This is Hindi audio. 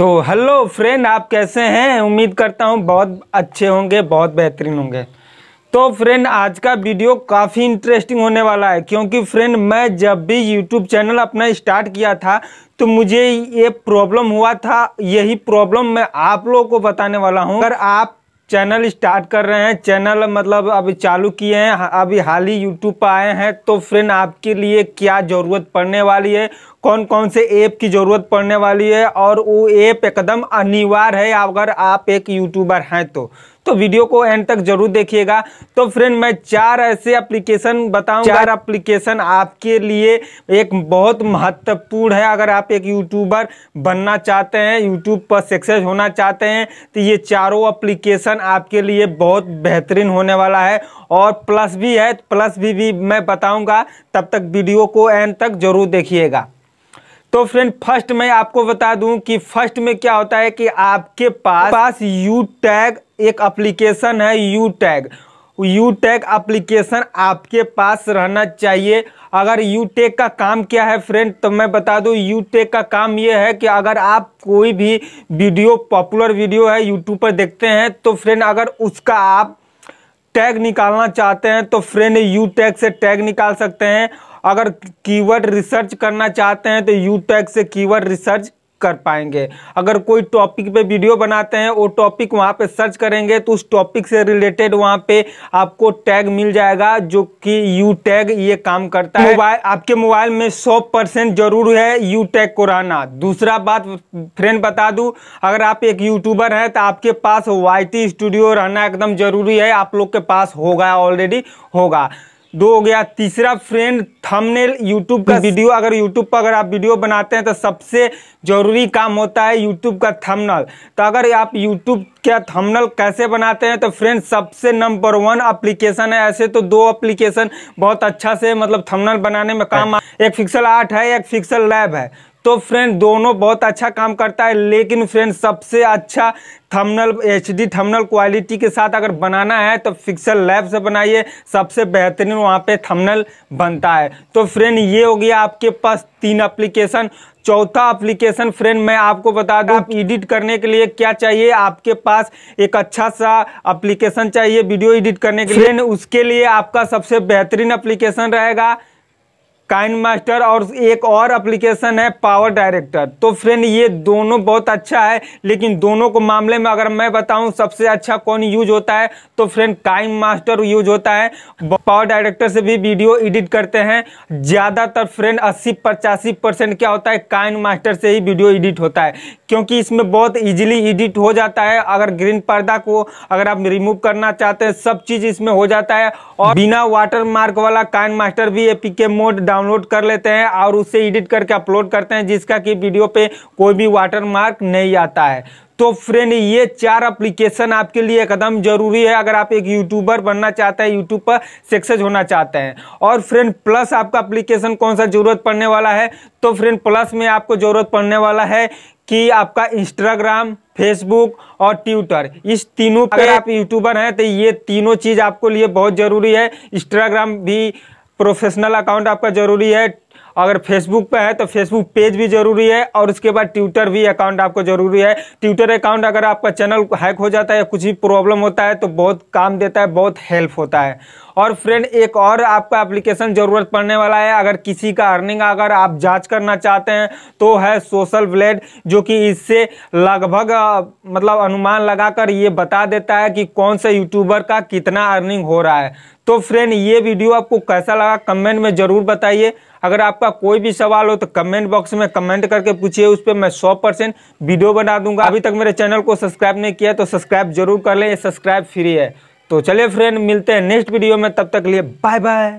तो हेलो फ्रेंड आप कैसे हैं उम्मीद करता हूँ बहुत अच्छे होंगे बहुत बेहतरीन होंगे तो फ्रेंड आज का वीडियो काफ़ी इंटरेस्टिंग होने वाला है क्योंकि फ्रेंड मैं जब भी यूट्यूब चैनल अपना स्टार्ट किया था तो मुझे ये प्रॉब्लम हुआ था यही प्रॉब्लम मैं आप लोगों को बताने वाला हूँ अगर आप चैनल स्टार्ट कर रहे हैं चैनल मतलब अभी चालू किए हैं अभी हाल ही यूट्यूब पर आए हैं तो फ्रेंड आपके लिए क्या ज़रूरत पड़ने वाली है कौन कौन से ऐप की ज़रूरत पड़ने वाली है और वो ऐप एकदम अनिवार्य है अगर आप एक यूट्यूबर हैं तो तो वीडियो को एंड तक जरूर देखिएगा तो फ्रेंड मैं चार ऐसे एप्लीकेशन बताऊं चार एप्लीकेशन आपके लिए एक बहुत महत्वपूर्ण है अगर आप एक यूट्यूबर बनना चाहते हैं यूट्यूब पर सक्सेस होना चाहते हैं तो ये चारों एप्लीकेशन आपके लिए बहुत बेहतरीन होने वाला है और प्लस भी है प्लस भी, भी मैं बताऊँगा तब तक वीडियो को एंड तक जरूर देखिएगा तो फ्रेंड फर्स्ट मैं आपको बता दूं कि फर्स्ट में क्या होता है कि आपके पास पास यू टैग एक एप्लीकेशन है U tag U tag application आपके पास रहना चाहिए अगर यू टेक का काम क्या है फ्रेंड तो मैं बता दूं यू टेक का काम ये है कि अगर आप कोई भी वीडियो पॉपुलर वीडियो है यूट्यूब पर देखते हैं तो फ्रेंड अगर उसका आप टैग निकालना चाहते हैं तो फ्रेंड यू टैग से टैग निकाल सकते हैं अगर कीवर्ड रिसर्च करना चाहते हैं तो यू टैग से कीवर्ड रिसर्च कर पाएंगे अगर कोई टॉपिक पे वीडियो बनाते हैं वो टॉपिक वहाँ पे सर्च करेंगे तो उस टॉपिक से रिलेटेड वहाँ पे आपको टैग मिल जाएगा जो कि यू टैग ये काम करता है मोबाइल आपके मोबाइल में 100 परसेंट जरूर है यू टैग को रहना दूसरा बात फ्रेंड बता दूँ अगर आप एक यूट्यूबर हैं तो आपके पास वाई स्टूडियो रहना एकदम जरूरी है आप लोग के पास होगा ऑलरेडी होगा दो हो गया तीसरा फ्रेंड थंबनेल यूट्यूब का वीडियो अगर यूट्यूब पर अगर आप वीडियो बनाते हैं तो सबसे ज़रूरी काम होता है यूट्यूब का थंबनेल तो अगर आप यूट्यूब क्या थंबनेल कैसे बनाते हैं तो फ्रेंड सबसे नंबर वन एप्लीकेशन है ऐसे तो दो एप्लीकेशन बहुत अच्छा से मतलब थंबनेल बनाने में काम हाँ। एक फिक्सल आर्ट है एक फिक्सल लैब है तो फ्रेंड दोनों बहुत अच्छा काम करता है लेकिन फ्रेंड सबसे अच्छा thumbnail H D thumbnail quality के साथ अगर बनाना है तो फिक्सल लैब से बनाइए सबसे बेहतरीन वहाँ पे थमनल बनता है तो फ्रेंड ये हो गया आपके पास तीन एप्लीकेशन चौथा एप्लीकेशन फ्रेंड मैं आपको बता दूं आप एडिट करने के लिए क्या चाहिए आपके पास एक अच्छा सा एप्लीकेशन चाहिए वीडियो एडिट करने के लिए उसके लिए आपका सबसे बेहतरीन एप्लीकेशन रहेगा काइन मास्टर और एक और एप्लीकेशन है पावर डायरेक्टर तो फ्रेंड ये दोनों बहुत अच्छा है लेकिन दोनों को मामले में अगर मैं बताऊं सबसे अच्छा कौन यूज होता है तो फ्रेंड काइन मास्टर यूज होता है पावर डायरेक्टर से भी वीडियो एडिट करते हैं ज़्यादातर फ्रेंड अस्सी पचासी परसेंट क्या होता है काइन मास्टर से ही वीडियो एडिट होता है क्योंकि इसमें बहुत ईजिली एडिट हो जाता है अगर ग्रीन पर्दा को अगर आप रिमूव करना चाहते हैं सब चीज़ इसमें हो जाता है और बिना वाटर मार्क वाला काइन मास्टर भी ए मोड डाउन डाउनलोड कर लेते हैं और उससे एडिट करके अपलोड करते हैं जिसका कि वीडियो पे कोई भी वाटरमार्क नहीं आता है तो फ्रेंड ये चार एप्लीकेशन आपके लिए एकदम जरूरी है अगर आप एक यूट्यूबर बनना चाहते हैं यूट्यूब पर सक्सेस होना चाहते हैं और फ्रेंड प्लस आपका एप्लीकेशन कौन सा जरूरत पड़ने वाला है तो फ्रेंड प्लस में आपको जरूरत पड़ने वाला है कि आपका इंस्टाग्राम फेसबुक और ट्विटर इस तीनों पर आप यूट्यूबर हैं तो ये तीनों चीज़ आपको लिए बहुत ज़रूरी है इंस्टाग्राम भी प्रोफेशनल अकाउंट आपका ज़रूरी है अगर फेसबुक पे है तो फेसबुक पेज भी जरूरी है और उसके बाद ट्विटर भी अकाउंट आपको जरूरी है ट्विटर अकाउंट अगर आपका चैनल हैक हो जाता है या कुछ भी प्रॉब्लम होता है तो बहुत काम देता है बहुत हेल्प होता है और फ्रेंड एक और आपका एप्लीकेशन ज़रूरत पड़ने वाला है अगर किसी का अर्निंग अगर आप जांच करना चाहते हैं तो है सोशल ब्लेड जो कि इससे लगभग मतलब अनुमान लगाकर ये बता देता है कि कौन से यूट्यूबर का कितना अर्निंग हो रहा है तो फ्रेंड ये वीडियो आपको कैसा लगा कमेंट में ज़रूर बताइए अगर आपका कोई भी सवाल हो तो कमेंट बॉक्स में कमेंट करके पूछिए उस पर मैं सौ परसेंट वीडियो बना दूंगा अभी तक मेरे चैनल को सब्सक्राइब नहीं किया तो सब्सक्राइब जरूर कर लें सब्सक्राइब फ्री है तो चलिए फ्रेंड मिलते हैं नेक्स्ट वीडियो में तब तक लिए बाय बाय